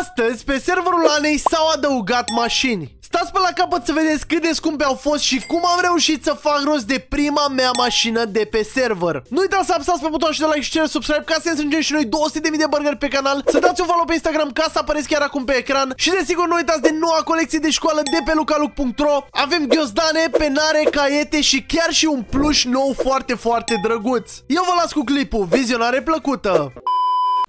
Astăzi, pe serverul Anei s-au adăugat mașini. Stați pe la capăt să vedeți cât de scumpe au fost și cum am reușit să fac rost de prima mea mașină de pe server. Nu uitați să apăsați pe butonul și de like și share, subscribe ca să ne și noi 200.000 de burgeri pe canal, să dați un follow pe Instagram ca să apareți chiar acum pe ecran și desigur nu uitați de noua colecție de școală de pe lucaluc.ro. Avem ghiozdane, penare, caiete și chiar și un pluș nou foarte, foarte drăguț. Eu vă las cu clipul, vizionare plăcută!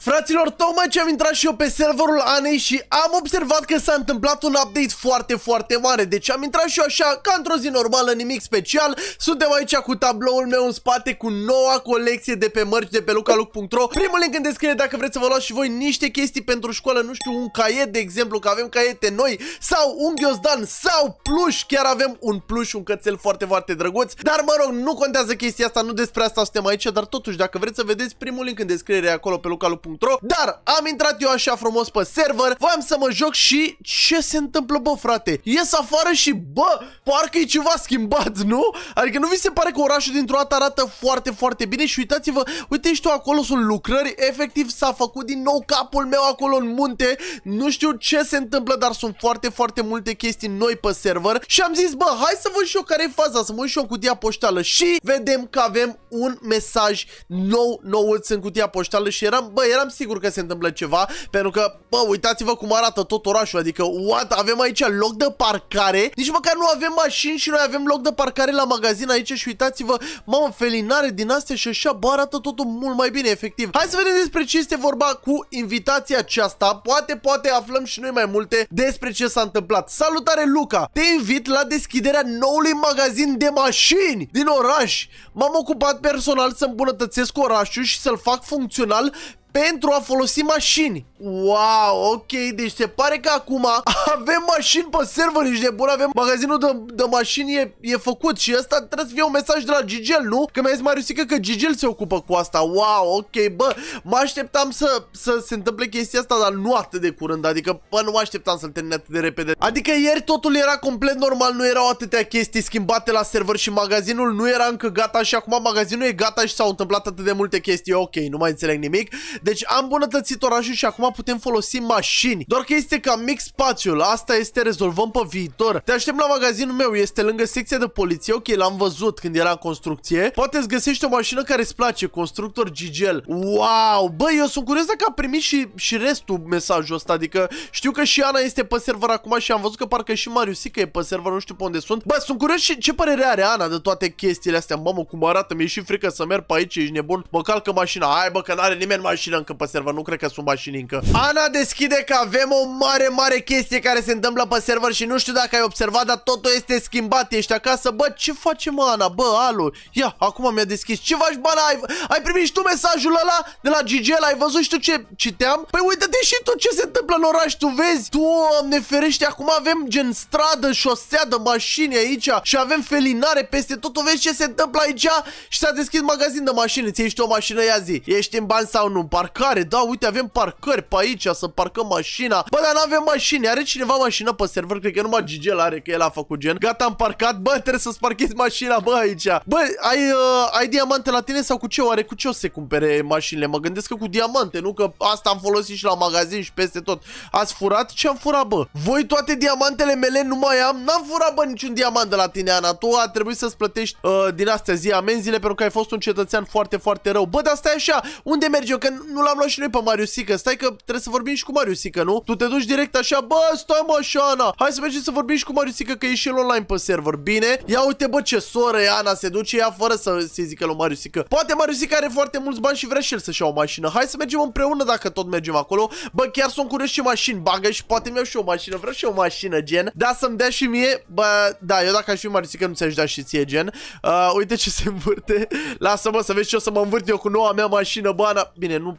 Fraților, tocmai ce am intrat și eu pe serverul Anei și am observat că s-a întâmplat un update foarte, foarte mare. Deci am intrat și eu așa, ca într-o zi normală, nimic special. Suntem aici cu tabloul meu în spate cu noua colecție de pe mărci de pe lucaluc.ro. Primul link în descriere dacă vreți să vă luați și voi niște chestii pentru școală, nu știu, un caiet, de exemplu, că avem caiete noi, sau un ghiozdan, sau pluș. Chiar avem un pluș, un cățel foarte, foarte drăguț. Dar mă rog, nu contează chestia asta, nu despre asta suntem aici, dar totuși, dacă vreți să vedeți primul link în descriere acolo pe lucaluc.ro Minecraft.ro Dar am intrat eu așa frumos pe server, voiam să mă joc și ce se întâmplă, bă, frate? Ies afară și, bă, parcă e ceva schimbat, nu? Adică nu vi se pare că orașul dintr-o dată arată foarte, foarte bine și uitați-vă, uite și tu acolo sunt lucrări, efectiv s-a făcut din nou capul meu acolo în munte, nu știu ce se întâmplă, dar sunt foarte, foarte multe chestii noi pe server și am zis, bă, hai să văd și eu care e faza, să mă uit și eu în cutia poștală și vedem că avem un mesaj nou, nouț în cutia poștală și eram, bă, eram eram sigur că se întâmplă ceva, pentru că, bă, uitați-vă cum arată tot orașul, adică, what, avem aici loc de parcare, nici măcar nu avem mașini și noi avem loc de parcare la magazin aici și uitați-vă, mamă, felinare din astea și așa, bă, arată totul mult mai bine, efectiv. Hai să vedem despre ce este vorba cu invitația aceasta, poate, poate aflăm și noi mai multe despre ce s-a întâmplat. Salutare, Luca! Te invit la deschiderea noului magazin de mașini din oraș. M-am ocupat personal să îmbunătățesc orașul și să-l fac funcțional pentru a folosi mașini. Wow, ok, deci se pare că acum avem mașini pe server, ești nebun, avem magazinul de, de mașini e, e făcut și asta trebuie să fie un mesaj de la Gigel, nu? Că mi-a zis Mariusica că Gigel se ocupă cu asta. Wow, ok, bă, mă așteptam să, să se întâmple chestia asta, dar nu atât de curând, adică, bă, nu mă așteptam să-l termine atât de repede. Adică ieri totul era complet normal, nu erau atâtea chestii schimbate la server și magazinul nu era încă gata și acum magazinul e gata și s-au întâmplat atât de multe chestii, ok, nu mai înțeleg nimic. Deci am îmbunătățit orașul și acum putem folosi mașini. Doar că este cam mic spațiul. Asta este, rezolvăm pe viitor. Te aștept la magazinul meu, este lângă secția de poliție. Ok, l-am văzut când era în construcție. Poate îți găsești o mașină care îți place, constructor Gigel. Wow! Băi, eu sunt curios dacă a primit și, și restul mesajul ăsta. Adică știu că și Ana este pe server acum și am văzut că parcă și Mariusica e pe server, nu știu pe unde sunt. Bă, sunt curios și ce părere are Ana de toate chestiile astea. Mamă, cum arată, mi-e și frică să merg pe aici, ești nebun. Mă calcă mașina. Hai, bă, că n-are nimeni mașină mașină încă pe server, nu cred că sunt mașini încă. Ana deschide că avem o mare, mare chestie care se întâmplă pe server și nu știu dacă ai observat, dar totul este schimbat. Ești acasă, bă, ce facem, Ana? Bă, alu, ia, acum mi-a deschis. Ce faci, bă, ai, ai primit și tu mesajul ăla de la GG ai văzut și tu ce citeam? Păi uite-te și tu ce se întâmplă în oraș, tu vezi? ne ferește, acum avem gen stradă, șosea de mașini aici și avem felinare peste tot, tu vezi ce se întâmplă aici? Și s-a deschis magazin de mașini, ți ești o mașină, ia zi, ești în bani sau nu? parcare, da, uite, avem parcări pe aici, să parcăm mașina. Bă, dar nu avem mașini, are cineva mașină pe server? Cred că numai Gigel are, că el a făcut gen. Gata, am parcat, bă, trebuie să-ți parchezi mașina, bă, aici. Bă, ai, uh, ai diamante la tine sau cu ce? Oare cu ce o se cumpere mașinile? Mă gândesc că cu diamante, nu? Că asta am folosit și la magazin și peste tot. Ați furat? Ce am furat, bă? Voi toate diamantele mele nu mai am? N-am furat, bă, niciun diamant de la tine, Ana. Tu a trebuit să-ți plătești uh, din astea zi amenzile pentru că ai fost un cetățean foarte, foarte rău. Bă, dar stai așa, unde mergi eu? Că nu l-am luat și noi pe Mario Sica, Stai că trebuie să vorbim și cu Mario Sica, nu? Tu te duci direct așa, bă, stai mă, Șana. Hai să mergem să vorbim și cu Mario Sica, că e și el online pe server. Bine, ia uite bă ce soră e Ana, se duce ea fără să se zică lui Sica. Poate Mario Sica are foarte mulți bani și vrea și el să-și ia o mașină. Hai să mergem împreună dacă tot mergem acolo. Bă, chiar sunt curios ce mașini bagă și poate mi-au și o mașină. Vreau și o mașină, gen. Da, să-mi dea și mie. Bă, da, eu dacă aș fi Sica nu ți-aș da și ție, gen. Uh, uite ce se învârte. Lasă-mă să vezi ce o să mă învârt eu cu noua mea mașină, bana. Bine, nu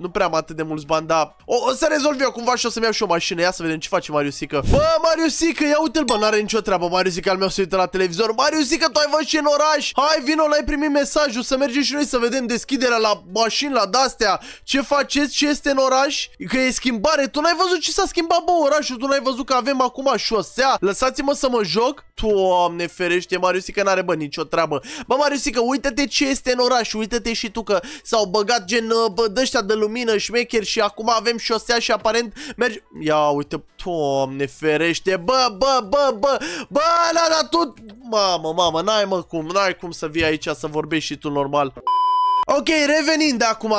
nu prea am atât de mulți bani, dar o, o să rezolv eu cumva și o să-mi iau și o mașină. Ia să vedem ce face Mariusica. Bă, Mariusica, ia uite-l, bă, n-are nicio treabă. Mariusica al meu se uită la televizor. Mariusica, tu ai văzut și în oraș. Hai, vino, l-ai primit mesajul, să mergem și noi să vedem deschiderea la mașini, la dastea. Ce faceți, ce este în oraș? Că e schimbare. Tu n-ai văzut ce s-a schimbat, bă, orașul. Tu n-ai văzut că avem acum șosea. Lăsați-mă să mă joc. Doamne ferește, Mariusica n-are bă nicio treabă. Bă, Mariusica, uite-te ce este în oraș. Uite-te și tu că s-au băgat gen bă, de ăștia de lume lumină, șmecher și acum avem șosea și aparent merge... Ia uite, toamne ferește, bă, bă, bă, bă, bă, la, la, tot... Mamă, mamă, n-ai mă cum, n-ai cum să vii aici să vorbești și tu normal. Ok, revenind acum,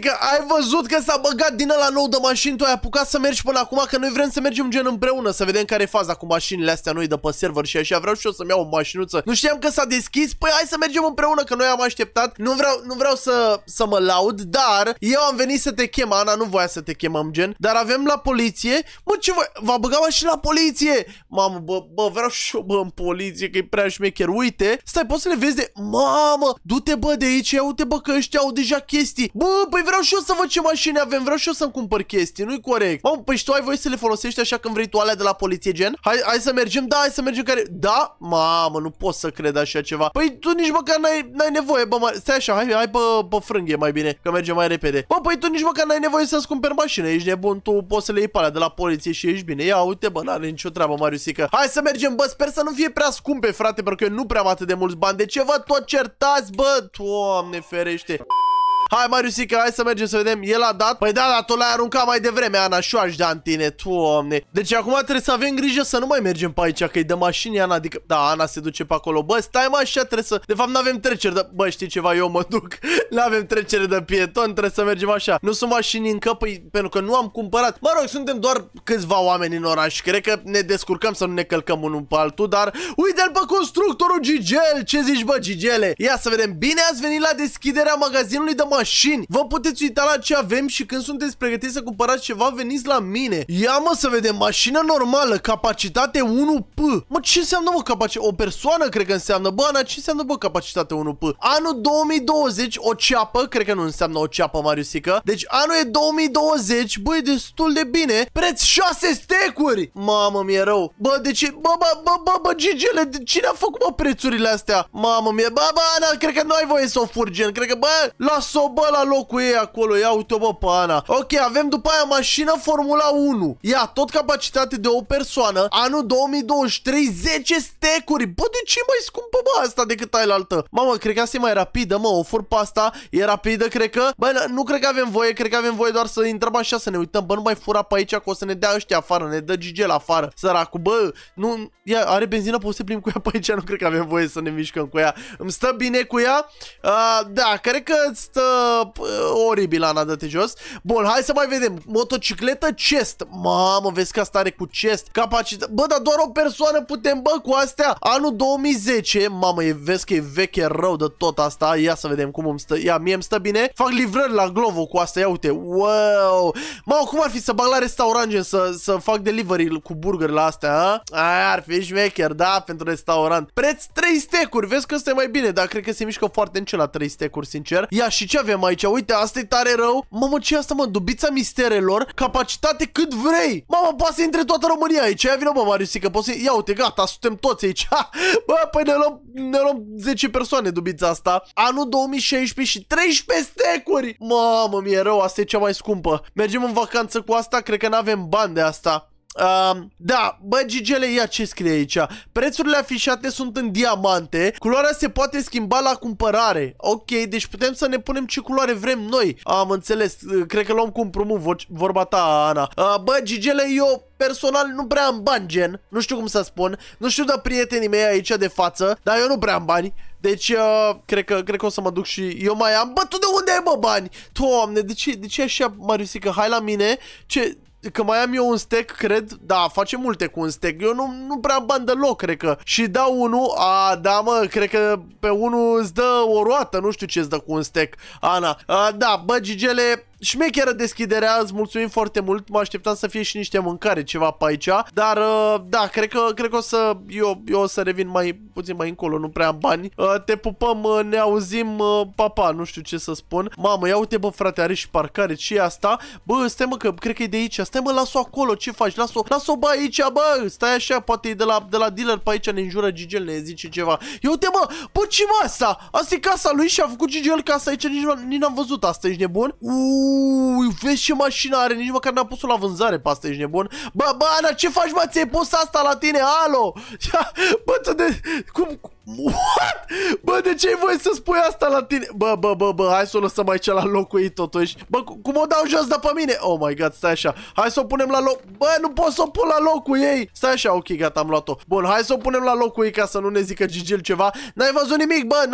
că ai văzut că s-a băgat din ăla nou de mașini, tu ai apucat să mergi până acum, că noi vrem să mergem gen împreună, să vedem care e faza cu mașinile astea noi de pe server și așa, vreau și eu să-mi iau o mașinuță. Nu știam că s-a deschis, păi hai să mergem împreună, că noi am așteptat. Nu vreau, nu vreau să, să mă laud, dar eu am venit să te chem, Ana, nu voia să te chemăm, gen, dar avem la poliție, mă, ce va băga și la poliție? Mamă, bă, bă, vreau și eu, bă, în poliție, că e prea șmecher, uite, stai, poți să le vezi de, mamă, du-te, bă, de aici, ia uite, bă, că ăștia au deja chestii. Bă, păi vreau și eu să văd ce mașini avem, vreau și eu să-mi cumpăr chestii, nu-i corect. Mamă, păi și tu ai voie să le folosești așa când vrei tu alea de la poliție, gen? Hai, hai să mergem, da, hai să mergem care... Da? Mamă, nu pot să cred așa ceva. Păi tu nici măcar n-ai nevoie, bă, mai stai așa, hai, hai bă, bă, frânghe mai bine, că mergem mai repede. Bă, păi tu nici măcar n-ai nevoie să-ți cumperi mașină, ești nebun, tu poți să le iei pe de la poliție și ești bine. Ia uite, bă, n-are nicio treabă, Mariusica. Hai să mergem, bă, sper să nu fie prea scumpe, frate, pentru că eu nu prea am atât de mulți bani. De ce vă tot certați, bă? Doamne, fere gostaria de Hai, Mariusica, hai să mergem să vedem. El a dat? Păi da, dar tu l-ai aruncat mai devreme, Ana, și aș da în tine, omne. Deci acum trebuie să avem grijă să nu mai mergem pe aici, că e de mașini, Ana, adică... Da, Ana se duce pe acolo. Bă, stai mă așa, trebuie să... De fapt, nu avem trecere, dar... Bă, știi ceva, eu mă duc. nu avem trecere de pieton, trebuie să mergem așa. Nu sunt mașini în păi, pentru că nu am cumpărat. Mă rog, suntem doar câțiva oameni în oraș. Cred că ne descurcăm să nu ne călcăm unul pe altul, dar... Uite-l pe constructorul Gigel! Ce zici, bă, Gigele? Ia să vedem. Bine ați venit la deschiderea magazinului de mașini mașini. Vă puteți uita la ce avem și când sunteți pregătiți să cumpărați ceva, veniți la mine. Ia mă să vedem, mașină normală, capacitate 1P. Mă, ce înseamnă mă capacitate? O persoană cred că înseamnă. Bă, Ana, ce înseamnă bă capacitate 1P? Anul 2020, o ceapă, cred că nu înseamnă o ceapă, Mariusica. Deci anul e 2020, e destul de bine. Preț 6 stecuri! Mamă, mi-e rău. Bă, de ce? Bă, bă, bă, bă, bă, Gigele, de cine a făcut, mă, prețurile astea? Mamă, mi-e... Bă, bă, Ana, cred că nu ai voie să o furgi, cred că, bă, las-o bă, la locul ei acolo, ia uite-o, bă, pe Ana. Ok, avem după aia mașină Formula 1. Ia, tot capacitate de o persoană, anul 2023, 10 stecuri. Bă, de ce mai scumpă, bă, asta decât altă? Mamă, cred că asta e mai rapidă, mă, o fur pe asta, e rapidă, cred că. Bă, nu cred că avem voie, cred că avem voie doar să intrăm așa, să ne uităm. Bă, nu mai fura pe aici, că o să ne dea ăștia afară, ne dă Gigel afară, săracu, bă. Nu, ia, are benzină, poți să plimbi cu ea pe aici, nu cred că avem voie să ne mișcăm cu ea. Îmi stă bine cu ea? Uh, da, cred că stă uh, oribil, Ana, dă-te jos. Bun, hai să mai vedem. Motocicletă chest. Mamă, vezi că asta are cu chest. Capacitate. Bă, dar doar o persoană putem, bă, cu astea. Anul 2010. Mamă, e, vezi că e veche rău de tot asta. Ia să vedem cum îmi stă. Ia, mie îmi stă bine. Fac livrări la Glovo cu asta. Ia uite. Wow. Mamă, cum ar fi să bag la restaurant, să, să fac delivery cu burger la astea, a? Aia ar fi șmecher, da, pentru restaurant. Preț 3 stecuri. Vezi că este mai bine, dar cred că se mișcă foarte încet la 3 stecuri, sincer. Ia și ce avem aici? Uite, asta e tare rău. Mamă, ce asta, mă? Dubița misterelor, capacitate cât vrei. Mamă, poate să intre toată România aici. Ia vină, mă, că poți să... Ia uite, gata, suntem toți aici. Ha! Bă, păi ne luăm, ne luăm 10 persoane, dubița asta. Anul 2016 și 13 stecuri. Mamă, mi-e rău, asta e cea mai scumpă. Mergem în vacanță cu asta, cred că n-avem bani de asta da, bă, Gigele, ia ce scrie aici. Prețurile afișate sunt în diamante. Culoarea se poate schimba la cumpărare. Ok, deci putem să ne punem ce culoare vrem noi. Am înțeles. Cred că luăm cu împrumut vorba ta, Ana. Uh, bă, Gigele, eu personal nu prea am bani, gen. Nu știu cum să spun. Nu știu de prietenii mei aici de față, dar eu nu prea am bani. Deci, uh, cred, că, cred că o să mă duc și eu mai am. Bă, tu de unde ai, mă, bani? Doamne, de ce, de ce așa, Mariusica? Hai la mine. Ce, Că mai am eu un stack, cred, da, face multe cu un stack. Eu nu, nu prea bani deloc, cred că. Și dau unul, a, da, mă, cred că pe unul îți dă o roată, nu știu ce îți dă cu un stack, Ana. A, da, bă, gigele, șmecheră deschiderea, îți mulțumim foarte mult, mă așteptam să fie și niște mâncare, ceva pe aici, dar uh, da, cred că, cred că o să, eu, eu o să revin mai puțin mai încolo, nu prea am bani. Uh, te pupăm, uh, ne auzim, uh, papa, nu știu ce să spun. Mamă, ia uite bă frate, are și parcare, ce e asta? Bă, stai mă că cred că e de aici, stai mă, las-o acolo, ce faci, las-o, las-o bă aici, bă, stai așa, poate e de la, de la dealer pe aici, ne înjură Gigel, ne zice ceva. Ia uite mă, bă, ce mă asta? Asta e casa lui și a făcut Gigel casa aici, nici, nici n-am văzut asta, ești nebun? Uuu, Uuu, vezi ce mașină are, nici măcar n-am pus-o la vânzare pe asta, ești nebun. Bă, bă, Ana, ce faci, mă, ți-ai pus asta la tine, alo? Bă, tu de... Cum, What? Bă, de ce ai voie să spui asta la tine? Bă, bă, bă, bă, hai să o lăsăm aici la locuit totuși. Bă, cum o dau jos de pe mine? Oh my god, stai așa. Hai să o punem la loc. Bă, nu pot să o pun la locul ei. Stai așa, ok, gata, am luat-o. Bun, hai să o punem la locul ei ca să nu ne zică Gigil ceva. N-ai văzut nimic, bă,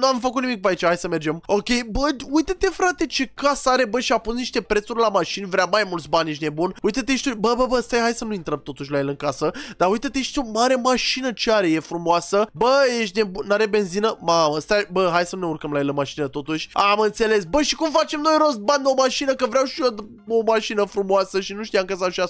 nu am făcut nimic pe aici, hai să mergem. Ok, bă, uite-te, frate, ce casă are, bă, și a pus niște prețuri la mașini, vrea mai mulți bani, ești nebun. Uite-te, știu, bă, bă, bă, stai, hai să nu intrăm totuși la el în casă. Dar uite-te, știu, mare mașină ce are, e frumoasă. Bă, ești nebun, n-are benzină? Mamă, stai, bă, hai să ne urcăm la el în mașină totuși. Am înțeles. Bă, și cum facem noi rost bani de o mașină? Că vreau și eu o mașină frumoasă și nu știam că s-au și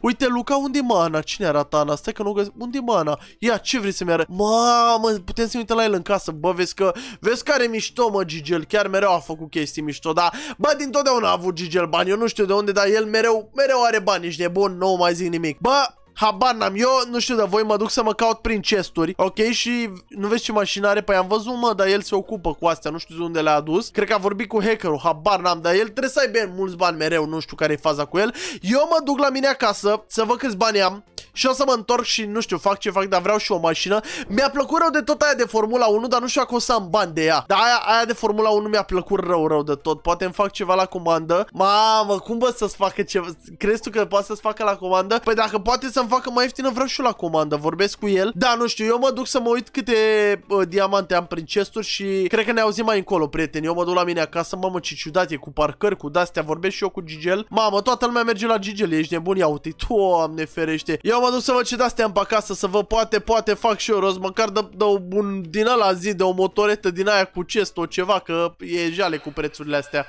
Uite, Luca, unde e Ana? Cine arată Ana? Stai că nu găsesc. Unde e Ana? Ia, ce vrei să-mi arăți? Mamă, putem să ne uităm la el în casă. Bă, vezi că, vezi care mișto, mă, Gigel. Chiar mereu a făcut chestii mișto, dar, bă, din totdeauna a avut Gigel bani. Eu nu știu de unde, dar el mereu, mereu are bani, ești nebun, nu mai zic nimic. Bă, Habar n-am, eu nu știu, dar voi mă duc să mă caut prin chesturi, ok? Și nu vezi ce mașină are? Păi am văzut, mă, dar el se ocupă cu astea, nu știu de unde le-a adus. Cred că a vorbit cu hackerul, habar n-am, dar el trebuie să aibă mulți bani mereu, nu știu care e faza cu el. Eu mă duc la mine acasă să văd câți bani am, și o să mă întorc și nu știu, fac ce fac, dar vreau și o mașină. Mi-a plăcut rău de tot aia de Formula 1, dar nu știu dacă o să am bani de ea. Dar aia, aia de Formula 1 mi-a plăcut rău, rău de tot. Poate îmi fac ceva la comandă. Mamă, cum bă să-ți facă ceva? Crezi tu că poate să-ți facă la comandă? Păi dacă poate să-mi facă mai ieftină, vreau și eu la comandă. Vorbesc cu el. Da, nu știu, eu mă duc să mă uit câte uh, diamante am prin chesturi și cred că ne auzim mai încolo, prieteni. Eu mă duc la mine acasă, mamă, ce ciudat e cu parcări, cu dastea. Vorbesc și eu cu Gigel. Mamă, toată lumea merge la Gigel, ești nebun, ia uite, doamne ferește. Eu mă mă duc să vă de astea pe acasă, să vă poate, poate fac și eu rost, măcar de, de un, din ăla zi, de o motoretă din aia cu o ceva, că e jale cu prețurile astea.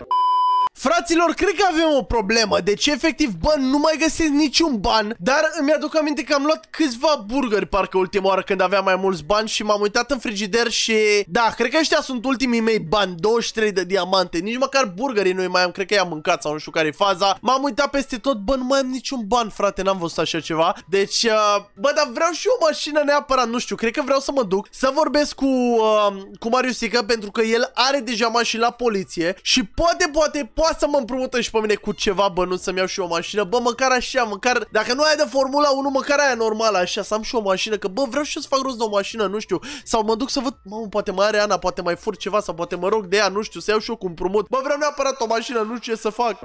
Fraților, cred că avem o problemă, deci efectiv, bă, nu mai găsesc niciun ban, dar îmi aduc aminte că am luat câțiva burgeri, parcă ultima oară când aveam mai mulți bani și m-am uitat în frigider și... Da, cred că ăștia sunt ultimii mei bani, 23 de diamante, nici măcar burgerii nu mai am, cred că i-am mâncat sau nu știu care e faza. M-am uitat peste tot, bă, nu mai am niciun ban, frate, n-am văzut așa ceva. Deci, uh, bă, dar vreau și o mașină neapărat, nu știu, cred că vreau să mă duc să vorbesc cu, uh, cu Mariusica pentru că el are deja mașină la poliție și poate, poate, poate să mă împrumută și pe mine cu ceva nu să-mi iau și o mașină, bă, măcar așa, măcar, dacă nu ai de Formula 1, măcar aia normală, așa, să am și o mașină, că bă, vreau și eu să fac rost de o mașină, nu știu, sau mă duc să văd, mamă, poate mai are Ana, poate mai fur ceva, sau poate mă rog de ea, nu știu, să iau și eu cu împrumut, bă, vreau neapărat o mașină, nu știu ce să fac.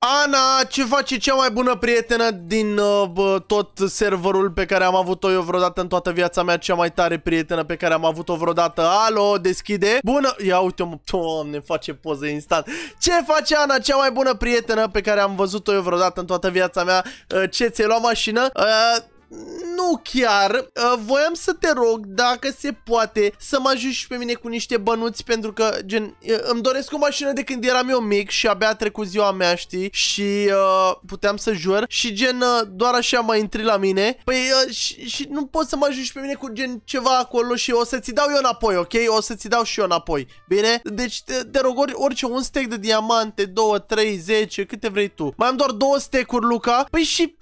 Ana, ce face cea mai bună prietenă din uh, tot serverul pe care am avut-o eu vreodată în toată viața mea? Cea mai tare prietenă pe care am avut-o vreodată? Alo, deschide! Bună! Ia uite-mă, doamne, face poză instant. Ce face Ana, cea mai bună prietenă pe care am văzut-o eu vreodată în toată viața mea? Uh, ce, ți-ai luat mașină? Uh, nu chiar. Uh, voiam să te rog dacă se poate să mă ajungi pe mine cu niște bănuți pentru că, gen, uh, îmi doresc o mașină de când eram eu mic și abia a trecut ziua mea, știi? Și uh, puteam să jur și gen uh, doar așa mai intri la mine. Păi uh, și, și nu poți să mă ajungi pe mine cu gen ceva acolo și o să ți dau eu înapoi, ok? O să ți dau și eu înapoi. Bine? Deci te, te rog ori, orice, un stec de diamante, 2, 3, 10, câte vrei tu. Mai am doar două stecuri, Luca. Păi și,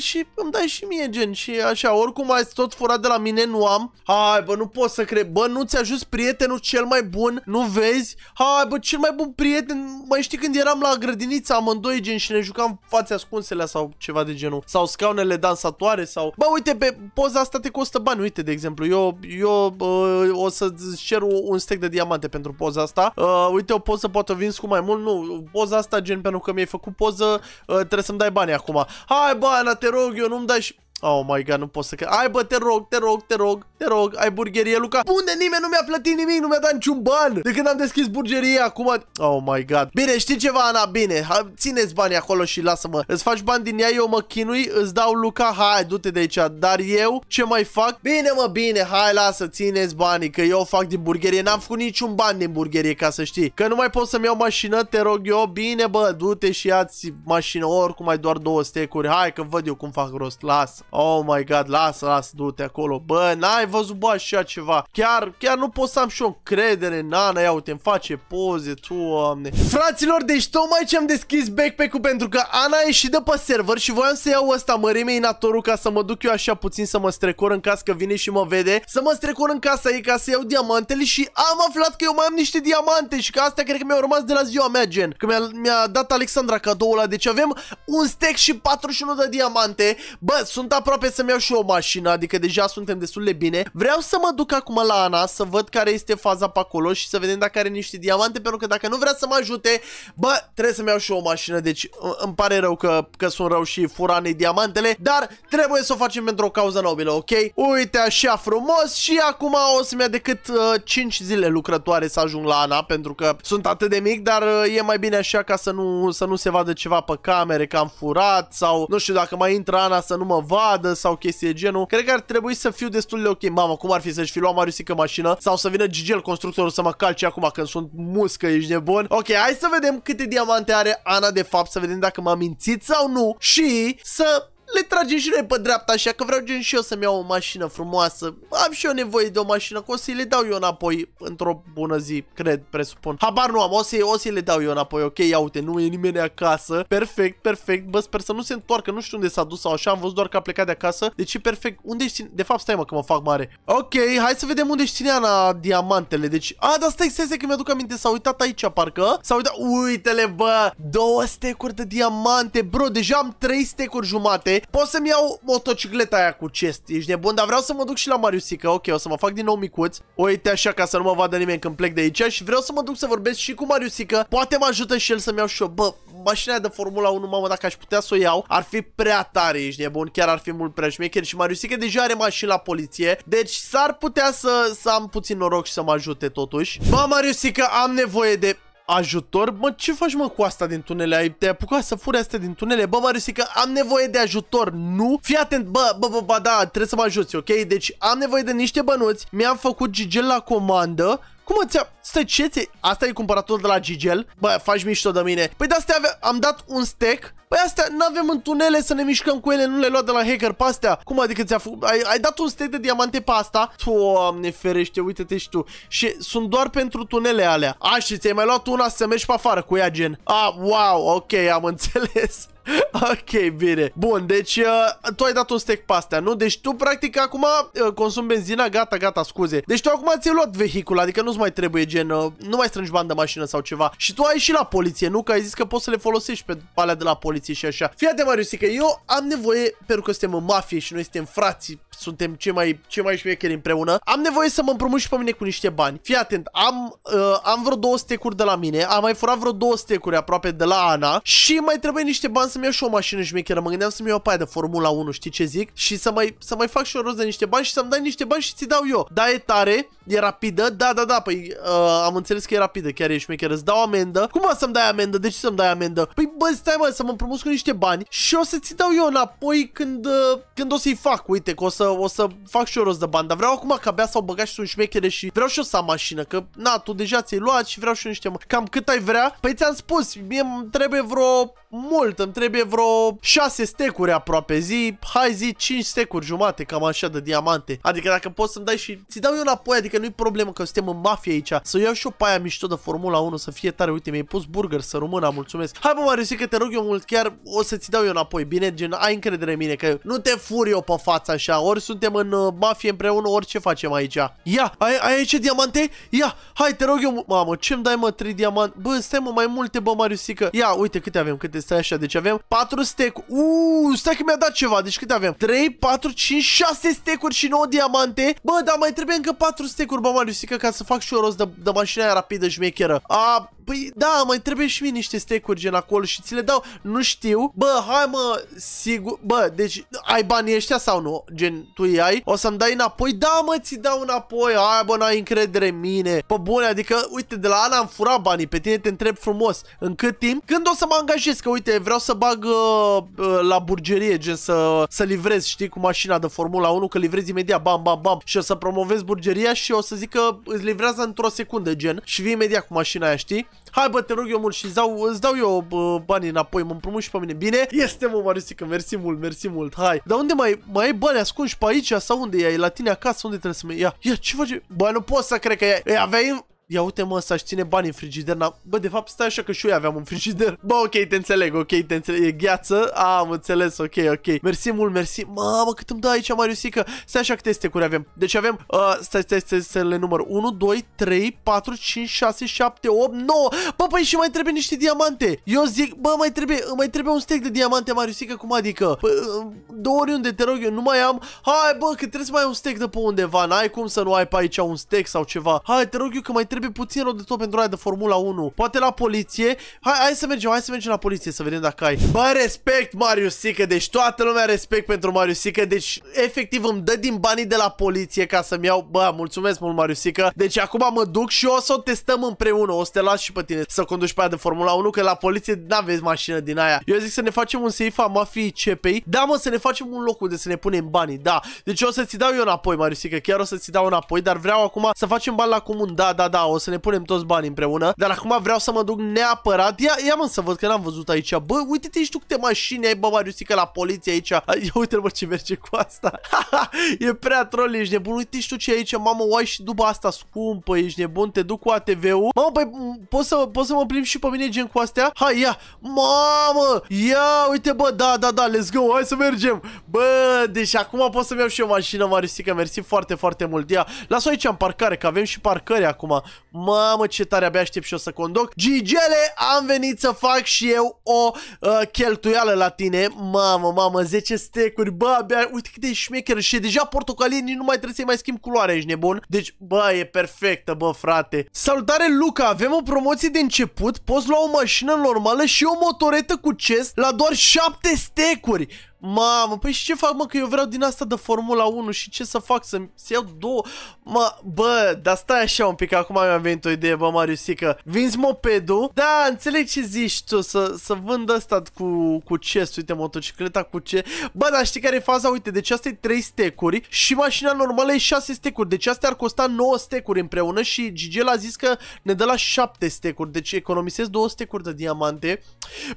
și îmi dai și mie, gen gen și așa, oricum ai tot furat de la mine, nu am. Hai, bă, nu pot să cred. Bă, nu ți-a ajuns prietenul cel mai bun, nu vezi? Hai, bă, cel mai bun prieten, mai știi când eram la grădinița amândoi gen și ne jucam fața ascunselea sau ceva de genul. Sau scaunele dansatoare sau... Bă, uite, pe poza asta te costă bani, uite, de exemplu. Eu, eu uh, o să cer un stec de diamante pentru poza asta. Uh, uite, o poză poate o vinzi cu mai mult, nu. Poza asta, gen, pentru că mi-ai făcut poză, uh, trebuie să-mi dai bani acum. Hai, bă, Ana, te rog, eu nu-mi dai și Oh my god, nu pot să cred. Ai, bă, te rog, te rog, te rog, te rog, ai burgerie, Luca. Unde nimeni nu mi-a plătit nimic, nu mi-a dat niciun ban. De când am deschis burgerie, acum... Oh my god. Bine, știi ceva, Ana, bine. Ha, țineți banii acolo și lasă-mă. Îți faci bani din ea, eu mă chinui, îți dau Luca, hai, du-te de aici. Dar eu, ce mai fac? Bine, mă, bine, hai, lasă, țineți banii, că eu fac din burgerie. N-am făcut niciun ban din burgerie, ca să știi. Că nu mai pot să-mi iau mașină, te rog eu, bine, bă, du-te și ia-ți mașină, oricum ai doar două stecuri. Hai, că văd eu cum fac rost, lasă. Oh my god, lasă, lasă, du-te acolo. Bă, n-ai văzut bă așa ceva. Chiar, chiar nu pot să am și o încredere Nana, Ana. Ia uite, îmi face poze, doamne. Fraților, deci tocmai ce am deschis backpack-ul pentru că Ana a ieșit de pe server și voiam să iau ăsta mărimei-natorul ca să mă duc eu așa puțin să mă strecor în casă că vine și mă vede. Să mă strecor în casa ei ca să iau diamantele și am aflat că eu mai am niște diamante și că astea cred că mi-au rămas de la ziua mea, gen. Că mi-a mi dat Alexandra cadoul ăla, deci avem un stack și 41 de diamante. Bă, sunt aproape să-mi iau și o mașină, adică deja suntem destul de bine. Vreau să mă duc acum la Ana, să văd care este faza pe acolo și să vedem dacă are niște diamante, pentru că dacă nu vrea să mă ajute, bă, trebuie să-mi iau și o mașină, deci îmi pare rău că, că sunt rău și furane diamantele, dar trebuie să o facem pentru o cauză nobilă, ok? Uite așa frumos și acum o să-mi ia decât uh, 5 zile lucrătoare să ajung la Ana, pentru că sunt atât de mic, dar uh, e mai bine așa ca să nu, să nu se vadă ceva pe camere, că am furat sau nu știu dacă mai intră Ana să nu mă vadă zăpadă sau chestii de genul, cred că ar trebui să fiu destul de ok. Mamă, cum ar fi să-și fi luat Mariusică mașină sau să vină Gigel constructorul să mă calce acum când sunt muscă, ești nebun. Ok, hai să vedem câte diamante are Ana de fapt, să vedem dacă m-a mințit sau nu și să le tragem și noi pe dreapta așa că vreau gen și eu să-mi iau o mașină frumoasă. Am și eu nevoie de o mașină, că o să i le dau eu înapoi într-o bună zi, cred, presupun. Habar nu am, o să, o să le dau eu înapoi, ok, ia uite, nu e nimeni acasă. Perfect, perfect, bă, sper să nu se întoarcă, nu știu unde s-a dus sau așa, am văzut doar că a plecat de acasă. Deci e perfect, unde ești? De fapt, stai mă că mă fac mare. Ok, hai să vedem unde ține Ana diamantele, deci... A, dar stai, stai, stai, că mi-aduc aminte, s-a uitat aici parcă, s-a uitat, uite-le bă, două stecuri de diamante, bro, deja am trei stecuri jumate. Pot să-mi iau motocicleta aia cu chest, ești nebun, dar vreau să mă duc și la Mariusica, ok, o să mă fac din nou micuț. Uite așa ca să nu mă vadă nimeni când plec de aici și vreau să mă duc să vorbesc și cu Mariusica. Poate mă ajută și el să-mi iau și eu. Bă, mașina de Formula 1, mamă, dacă aș putea să o iau, ar fi prea tare, ești nebun, chiar ar fi mult prea șmecher și Mariusica deja are mașină la poliție, deci s-ar putea să, să am puțin noroc și să mă ajute totuși. Bă, Mariusica, am nevoie de ajutor. Mă, ce faci mă cu asta din tunele? Ai te apucat să furi astea din tunele? Bă, că am nevoie de ajutor, nu? Fii atent, bă, bă, bă, bă, da, trebuie să mă ajuți, ok? Deci am nevoie de niște bănuți, mi-am făcut gigel la comandă, cum ți-a... Stai, ce ți Asta e cumpărătul de la Gigel? Bă, faci mișto de mine. Păi de-astea avea... am dat un stack Păi astea nu avem în tunele să ne mișcăm cu ele, nu le lua de la hacker pe astea. Cum adică ți-a ai, ai dat un stack de diamante pe asta? Doamne ferește, uite-te și tu. Și sunt doar pentru tunele alea. A, și ți-ai mai luat una să mergi pe afară cu ea, gen. A, wow, ok, am înțeles. Ok, bine. Bun, deci uh, tu ai dat un stack pe astea, nu? Deci tu practic acum uh, consum benzina, gata, gata, scuze. Deci tu acum ți-ai luat vehicul, adică nu-ți mai trebuie gen, uh, nu mai strângi bani de mașină sau ceva. Și tu ai și la poliție, nu? Că ai zis că poți să le folosești pe alea de la poliție poliție și așa. Fii atent, Marius, că eu am nevoie, pentru că suntem în mafie și noi suntem frații, suntem cei mai, cei mai șmecheri împreună, am nevoie să mă împrumut și pe mine cu niște bani. Fii atent, am, uh, am vreo două stecuri de la mine, am mai furat vreo două stecuri aproape de la Ana și mai trebuie niște bani să-mi iau și o mașină șmecheră. Mă gândeam să-mi iau pe aia de Formula 1, știi ce zic? Și să mai, să mai fac și o roză de niște bani și să-mi dai niște bani și ți dau eu. Da, e tare, e rapidă, da, da, da, păi uh, am înțeles că e rapidă, chiar e șmecheră, îți dau amendă. Cum mă să-mi dai amendă? De ce să-mi dai amendă? Păi bă, stai mă, să mă împrumut frumos cu niște bani și o să-ți dau eu înapoi când, uh, când o să-i fac. Uite că o să, o să fac și eu rost de bani, dar vreau acum că abia s-au băgat și sunt șmechere și vreau și eu să am mașină, că na, tu deja ți-ai luat și vreau și eu niște... Cam cât ai vrea? Păi ți-am spus, mie îmi trebuie vreo mult, îmi trebuie vreo 6 stecuri aproape zi, hai zi 5 stecuri jumate, cam așa de diamante. Adică dacă poți să-mi dai și ți dau eu înapoi, adică nu-i problemă că suntem în mafie aici, să iau și o paia mișto de Formula 1 să fie tare, uite mi-ai pus burger să rămână, mulțumesc. Hai bă Marius, că te rog eu mult, chiar o să ți dau eu înapoi, bine, gen, ai încredere în mine că nu te furi eu pe fața așa, ori suntem în uh, mafie împreună, ori ce facem aici. Ia, ai, ai aici diamante? Ia, hai te rog eu, mamă, ce-mi dai mă 3 diamante? Bă, stai mă mai multe bă că Ia, uite câte avem, câte 7, stai așa, deci avem 4 stack Uuu, stai că mi-a dat ceva, deci câte avem? 3, 4, 5, 6 stack-uri și 9 diamante Bă, dar mai trebuie încă 4 stack-uri, bă, Marius, ca să fac și eu rost de, de mașina aia rapidă, șmecheră A, Păi da, mai trebuie și mie niște stecuri gen acolo și ți le dau. Nu știu. Bă, hai mă, sigur. Bă, deci ai banii ăștia sau nu? Gen, tu îi ai? O să-mi dai înapoi? Da, mă, ți dau înapoi. Hai, bă, n-ai încredere în mine. Pă bune, adică, uite, de la Ana am furat banii. Pe tine te întreb frumos. În cât timp? Când o să mă angajez? Că uite, vreau să bag uh, uh la burgerie, gen să, să livrez, știi, cu mașina de Formula 1, că livrez imediat, bam, bam, bam. Și o să promovez burgeria și o să zic că îți livrează într-o secundă, gen. Și vii imediat cu mașina aia, știi? Hai bă, te rog eu mult și dau, îți dau eu bă, banii înapoi, mă împrumut și pe mine. Bine? Este mă, Mariusică, mersi mult, mersi mult, hai. Dar unde mai, mai ai bani ascunși pe aici sau unde e? La tine acasă, unde trebuie să mă ia? Ia, ce faci? Bă, nu pot să cred că e. Aveai Ia uite mă, să-și ține bani în frigider n-am... Bă, de fapt stai așa că și eu aveam un frigider Bă, ok, te înțeleg, ok, te înțeleg E gheață, A, am înțeles, ok, ok Mersi mult, mersi Mamă, cât îmi dă aici, Mariusica Stai așa câte este avem Deci avem, uh, stai, stai, stai, stai, le număr 1, 2, 3, 4, 5, 6, 7, 8, 9 Bă, păi și mai trebuie niște diamante Eu zic, bă, mai trebuie, mai trebuie un stec de diamante, Mariusica cum adică? Bă, păi, de oriunde, te rog, eu nu mai am Hai, bă, că trebuie să mai ai un stec de pe undeva N-ai cum să nu ai pe aici un stec sau ceva Hai, te rog eu că mai trebuie trebuie puțin rău de tot pentru aia de Formula 1. Poate la poliție. Hai, hai să mergem, hai să mergem la poliție să vedem dacă ai. Bă, respect Marius Sică, deci toată lumea respect pentru Marius Sică, deci efectiv îmi dă din banii de la poliție ca să-mi iau. Bă, mulțumesc mult Marius Sică. Deci acum mă duc și o să o testăm împreună. O să te las și pe tine să conduci pe aia de Formula 1, că la poliție n-aveți mașină din aia. Eu zic să ne facem un safe a mafiei CPI. Da, mă, să ne facem un loc unde să ne punem banii, da. Deci o să-ți dau eu înapoi, Sică, chiar o să-ți dau înapoi, dar vreau acum să facem bani la comun. Da, da, da, o să ne punem toți banii împreună, dar acum vreau să mă duc neapărat. Ia, ia mă să văd că n-am văzut aici. Bă, uite-te și tu câte mașini ai, bă, Mariusica, la poliție aici. Ia uite mă ce merge cu asta. e prea troll, ești nebun. Uite și tu ce aici, mamă, o ai și după asta scumpă, ești nebun, te duc cu ATV-ul. Mamă, păi, poți să, poți să mă plim și pe mine gen cu astea? Hai, ia, mamă, ia, uite, bă, da, da, da, let's go, hai să mergem. Bă, deci acum pot să-mi iau și eu mașină, Mariusica, mersi foarte, foarte mult. Ia, las-o aici în parcare, că avem și parcări acum. Mamă, ce tare, abia aștept și o să conduc. Gigele, am venit să fac și eu o uh, cheltuială la tine. Mamă, mamă, 10 stecuri, bă, abia, uite cât de șmecher. Și deja portocalie, nici nu mai trebuie să-i mai schimb culoarea, ești nebun. Deci, bă, e perfectă, bă, frate. Salutare, Luca, avem o promoție de început. Poți lua o mașină normală și o motoretă cu chest la doar 7 stecuri. Mamă, păi și ce fac, mă, că eu vreau din asta de Formula 1 și ce să fac, să, să iau două... Mă, bă, dar stai așa un pic, acum mi-a venit o idee, bă, că Vinzi mopedul? Da, înțeleg ce zici tu, să, să vând asta cu, cu ce, uite, motocicleta cu ce. Bă, dar știi care e faza? Uite, deci asta e 3 stecuri și mașina normală e 6 stecuri, deci astea ar costa 9 stecuri împreună și Gigel a zis că ne dă la 7 stecuri, deci economisez 2 stecuri de diamante.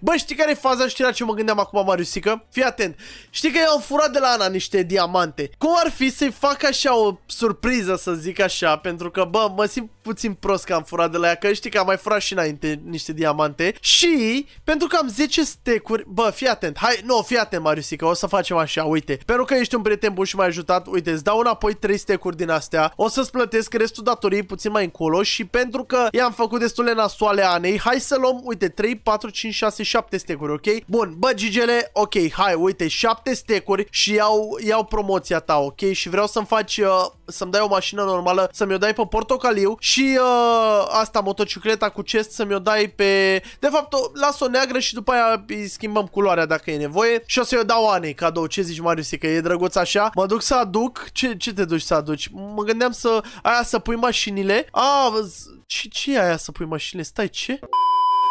Bă, știi care e faza? Știi la ce mă gândeam acum, că Fii atent! gen. Știi că i-au furat de la Ana niște diamante. Cum ar fi să-i fac așa o surpriză, să zic așa, pentru că, bă, mă simt puțin prost că am furat de la ea, că știi că am mai furat și înainte niște diamante. Și pentru că am 10 stecuri, bă, fii atent, hai, nu, fii atent, Mariusica, o să facem așa, uite. Pentru că ești un prieten bun și m-ai ajutat, uite, îți dau înapoi 3 stecuri din astea, o să-ți plătesc restul datoriei puțin mai încolo și pentru că i-am făcut destule nasoale anei, hai să luăm, uite, 3, 4, 5, 6, 7 stecuri, ok? Bun, bă, gigele, ok, hai, uite, 7 stecuri și iau, iau promoția ta, ok? Și vreau să-mi faci uh, să-mi dai o mașină normală, să mi-o dai pe portocaliu și uh, asta, motocicleta cu chest, să mi-o dai pe... De fapt, las-o neagră și după aia îi schimbăm culoarea dacă e nevoie și o să-i dau Anei cadou. Ce zici, Marius, că e drăguț așa? Mă duc să aduc... Ce, ce te duci să aduci? Mă gândeam să... Aia să pui mașinile. A, ah, ce, ce e aia să pui mașinile? Stai, ce?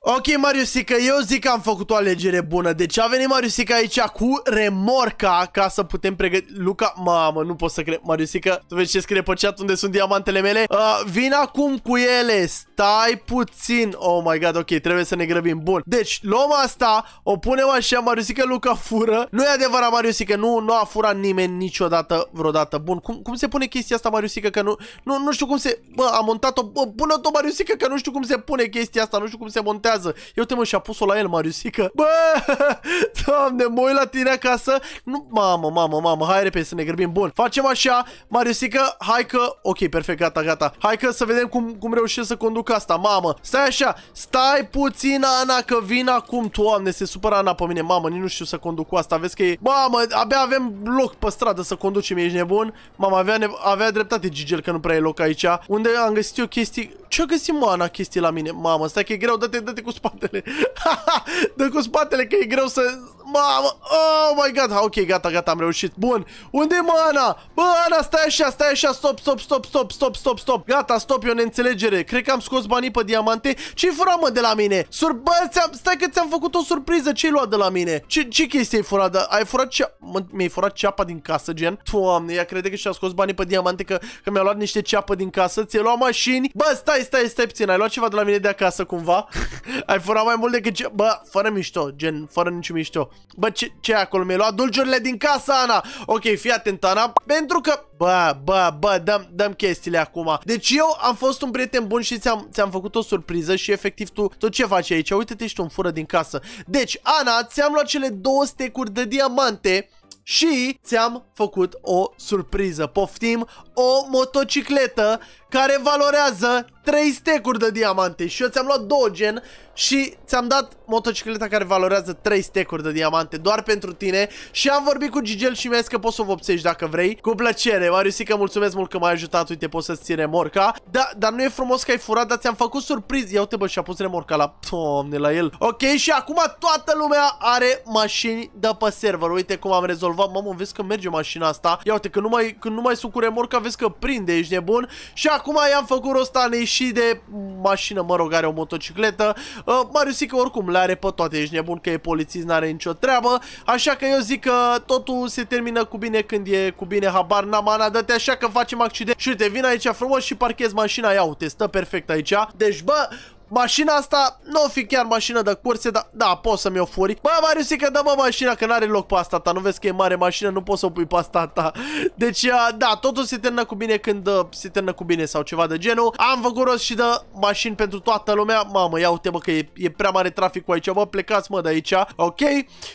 Ok, Mariusica, eu zic că am făcut o alegere bună. Deci a venit Mariusica aici cu remorca ca să putem pregăti... Luca, mamă, nu pot să cred. Mariusica, tu vezi ce scrie pe chat unde sunt diamantele mele? Uh, vin acum cu ele, stai puțin. Oh my god, ok, trebuie să ne grăbim. Bun, deci luăm asta, o punem așa, Mariusica, Luca fură. Nu e adevărat, Mariusica, nu, nu a furat nimeni niciodată, vreodată. Bun, cum, cum se pune chestia asta, Mariusica, că nu, nu, nu știu cum se... Bă, am montat-o, bă, bună-o, Mariusica, că nu știu cum se pune chestia asta, nu știu cum se montează contează. Eu te mă și-a pus-o la el, Mariusica. Bă, doamne, mă uit la tine acasă. Nu, mamă, mamă, mamă, hai repede să ne grăbim. Bun, facem așa, Mariusica. hai că... Ok, perfect, gata, gata. Hai că să vedem cum, cum reușesc să conduc asta, mamă. Stai așa, stai puțin, Ana, că vin acum. Doamne, se supără Ana pe mine, mamă, nici nu știu să conduc cu asta. Vezi că e... Mamă, abia avem loc pe stradă să conducem, ești nebun? Mamă, avea, ne... avea dreptate Gigel că nu prea e loc aici. Unde am găsit eu chestii... Ce-a găsit, mă, Ana, chestii la mine? Mamă, stai că e greu, dă-te, dă cu spatele. Dă cu spatele că e greu să... Mamă, oh my god, ok, gata, gata, am reușit Bun, unde e Ana? Bă, Ana, stai așa, stai așa, stop, stop, stop, stop, stop, stop, stop Gata, stop, eu o neînțelegere Cred că am scos banii pe diamante Ce fura, mă, de la mine? Sur, bă, stai că ți-am făcut o surpriză, ce-ai luat de la mine? Ce, ce chestie ai furat? Da, ai furat ce... Mi-ai furat ceapa din casă, gen? Doamne, ea crede că și-a scos banii pe diamante Că, că mi-a luat niște ceapă din casă Ți-ai luat mașini? Bă, stai, stai, stai puțin Ai luat ceva de la mine de acasă, cumva? ai furat mai mult decât ce... Bă, fără mișto, gen, fără niciun mișto Bă, ce, ce acolo? Mi-ai luat dulciurile din casa, Ana! Ok, fii atent, Ana, pentru că... Bă, bă, bă, dăm, dăm chestiile acum. Deci eu am fost un prieten bun și ți-am ți, -am, făcut o surpriză și efectiv tu tot ce faci aici. Uite-te și tu îmi fură din casă. Deci, Ana, ți-am luat cele două stecuri de diamante și ți-am făcut o surpriză. Poftim o motocicletă care valorează 3 stecuri de diamante și eu ți-am luat 2 gen și ți-am dat motocicleta care valorează 3 stecuri de diamante doar pentru tine și am vorbit cu Gigel și mi-a zis că poți să o vopsești dacă vrei. Cu plăcere, că mulțumesc mult că m-ai ajutat, uite, poți să-ți ține morca. Da, dar nu e frumos că ai furat, dar ți-am făcut surpriz. Ia uite bă, și-a pus remorca la... Doamne, la el. Ok, și acum toată lumea are mașini de pe server. Uite cum am rezolvat. Mamă, vezi că merge mașina asta. Ia uite, când nu mai, când nu mai sunt cu remorca, vezi că prinde, ești nebun. Și acum acum i-am făcut rost și de mașină, mă rog, are o motocicletă. Uh, Mariusică oricum le are pe toate, ești nebun că e polițist, n-are nicio treabă. Așa că eu zic că totul se termină cu bine când e cu bine, habar n-am ana, așa că facem accident. Și uite, vin aici frumos și parchez mașina, iau, te stă perfect aici. Deci, bă, mașina asta nu o fi chiar mașină de curse, dar da, poți să-mi o furi. Bă, că dă-mă mașina, că n-are loc pe asta ta. Nu vezi că e mare mașină, nu poți să o pui pe asta ta. Deci, da, totul se termină cu bine când se termină cu bine sau ceva de genul. Am făcut rost și de mașini pentru toată lumea. Mamă, ia uite, mă, că e, e prea mare cu aici. Bă, plecați, mă, de aici, ok?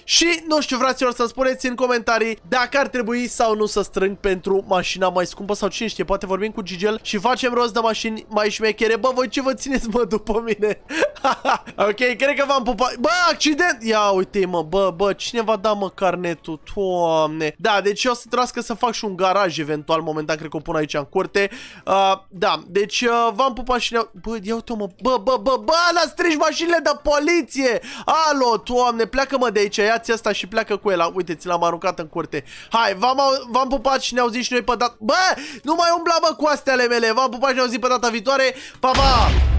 Și, nu știu, fraților, să spuneți în comentarii dacă ar trebui sau nu să strâng pentru mașina mai scumpă sau cine știe. Poate vorbim cu Gigel și facem rost de mașini mai șmechere. Bă, voi ce vă țineți, mă, după mine. ok, cred că v-am pupat. Bă, accident! Ia uite mă, bă, bă, Cine va da mă carnetul, doamne. Da, deci eu o să trească să fac și un garaj eventual, momentan, cred că o pun aici în curte. Uh, da, deci uh, v-am pupat și ne Bă, ia uite mă, bă, bă, bă, bă, la strici mașinile de poliție! Alo, doamne, pleacă mă de aici, ia-ți asta și pleacă cu el. Uite, ți l-am aruncat în curte. Hai, v-am pupat și ne-au zis și noi pe data Bă, nu mai umbla mă cu astea ale mele, v-am pupat și ne-au zis pe data viitoare. Pa, pa!